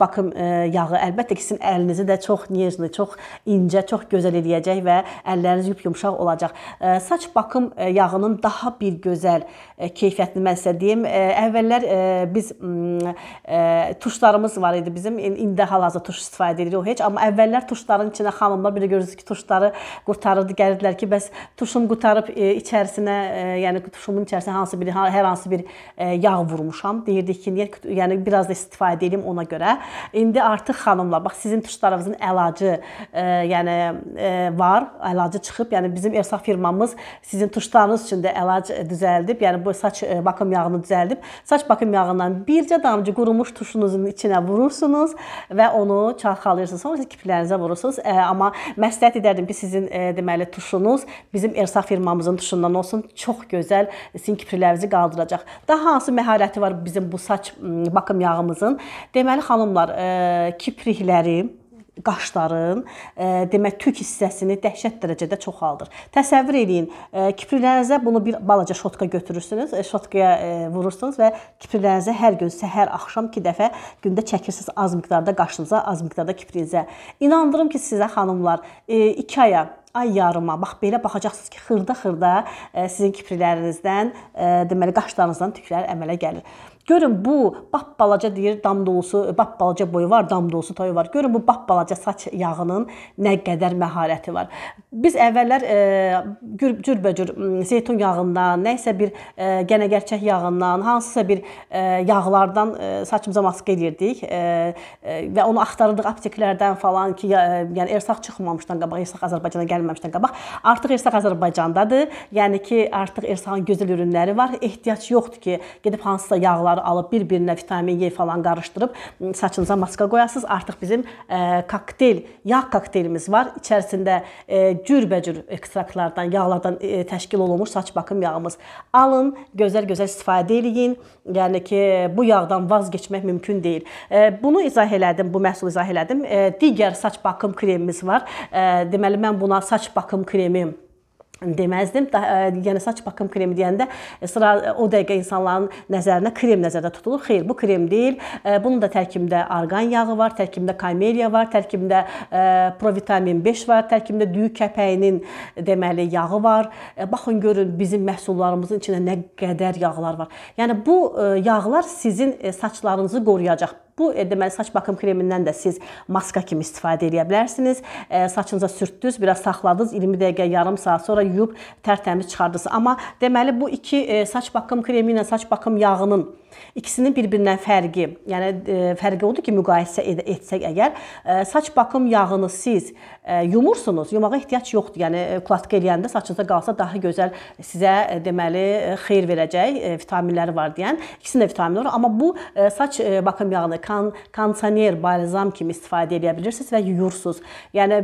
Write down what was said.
bakım e, yağı əlbəttə ki, sizin əlinizi də çox nежный, çox incə, çox gözəl eləyəcək və əlləriniz yumşaq olacaq. E, saç bakım e, yağının daha bir gözəl keyfiyyətini mən sizə deyim. Əvvəllər biz tuşlarımız var idi bizim. İndi hal-hazırda tuş istifadə edirik o heç, amma əvvəllər tuşların içinə xanımlar bir də görürsüz ki, tuşları qurtarırdı, gəlirdilər ki, bəs tuşum qurtarıb içərisinə, yəni tuşumun içərisinə hansı bir hər hansı bir yağ vurmuşam. Deyirdik ki, niyə yəni biraz da istifadə edim ona görə. İndi artıq xanımlar, bax sizin tuşlarınızın əlacı, e, yəni e, var, əlacı çıxıb. Yəni bizim ersaq firmamız sizin tuşlarınız üçün də əlac düzəldib. Yəni bu saç e, bakım yağını düzəldib. Saç bakım yağından bircə damcı qurumuş tuşunuzun içinə vurursunuz və onu çalxalayırsınız. Sonra kipriklərinizə vurursunuz. E, amma məsləhət edərdim ki, sizin e, deməli tuşunuz bizim ersaq firmamızın tuşundan olsun. Çox gözəl sizin kipriklərinizi qaldıracaq. Daha hansı məharəti var bizim bu saç bakım yağımızın? Deməli xanımlar adamlar e, kiprikləri qaşların, e, demək tük hissəsini dəhşət dərəcədə çoxaldır. Təsəvvür eləyin, e, kipriklərinizə bunu bir balaca şotka götürürsünüz, e, şotkaya e, vurursunuz və kipriklərinizə hər gün səhər, axşam 2 dəfə gündə çəkirsiniz az miqdarda qaşınıza, az miqdarda kipriyinizə. İnandırım ki, sizə xanımlar, 2 e, aya ay yarıma, bax belə baxacaqsınız ki, xırda-xırda e, sizin kiprilərinizdən, e, deməli qaşlarınızdan tüklər əmələ gəlir. Görün bu bap balaca deyir dam dolusu, e, bap balaca boyu var, dam dolusu toyu var. Görün bu bap balaca saç yağının nə qədər məharəti var. Biz əvvəllər e, cürbəcür zeytun yağından, nə isə bir e, gənəgərçək yağından, hansısa bir e, yağlardan e, saçımıza maske edirdik e, e, və onu axtarırdıq apteklərdən falan ki, e, yəni ersaq çıxmamışdan qabaq ersaq Azərbaycana gəl gəlməmişdən qabaq artıq Ersaq Azərbaycandadır. Yəni ki, artıq Ersağın gözəl ürünləri var. Ehtiyac yoxdur ki, gedib hansısa yağları alıb bir-birinə vitamin Y falan qarışdırıb saçınıza maska qoyasınız. Artıq bizim ə, kokteyl, yağ kokteylimiz var. İçərisində cürbəcür ekstraktlardan, yağlardan ə, təşkil olunmuş saç bakım yağımız. Alın, gözəl-gözəl istifadə eləyin. Yəni ki, bu yağdan vaz keçmək mümkün deyil. Ə, bunu izah elədim, bu məhsulu izah elədim. Digər saç bakım kremimiz var. Deməli mən buna saç bakım kremi deməzdim. E, yəni saç bakım kremi deyəndə e, sıra e, o dəqiqə insanların nəzərinə krem nəzərdə tutulur. Xeyr, bu krem deyil. Bunun da tərkibində argan yağı var, tərkibində kameliya var, tərkibində provitamin 5 var, tərkibində düyü kəpəyinin deməli yağı var. Baxın görün bizim məhsullarımızın içində nə qədər yağlar var. Yəni bu yağlar sizin saçlarınızı qoruyacaq Bu e, deməli saç bakım kremindən də siz maska kimi istifadə edə bilərsiniz. E, saçınıza sürtdünüz, biraz saxladınız, 20 dəqiqə, yarım saat sonra yuyub tərtəmiz çıxardınız. Amma deməli bu iki e, saç bakım kremi ilə saç bakım yağının İkisinin bir-birindən fərqi, yəni e, fərqi odur ki, müqayisə ed etsək əgər, e, saç bakım yağını siz e, yumursunuz, yumağa ehtiyac yoxdur. Yəni klatka eləyəndə saçınızda qalsa daha gözəl sizə e, deməli xeyir verəcək, e, vitaminləri var deyən. İkisində vitamin var, amma bu e, saç e, bakım yağını kon kondisioner balzam kimi istifadə edə bilirsiniz və yuyursunuz. Yəni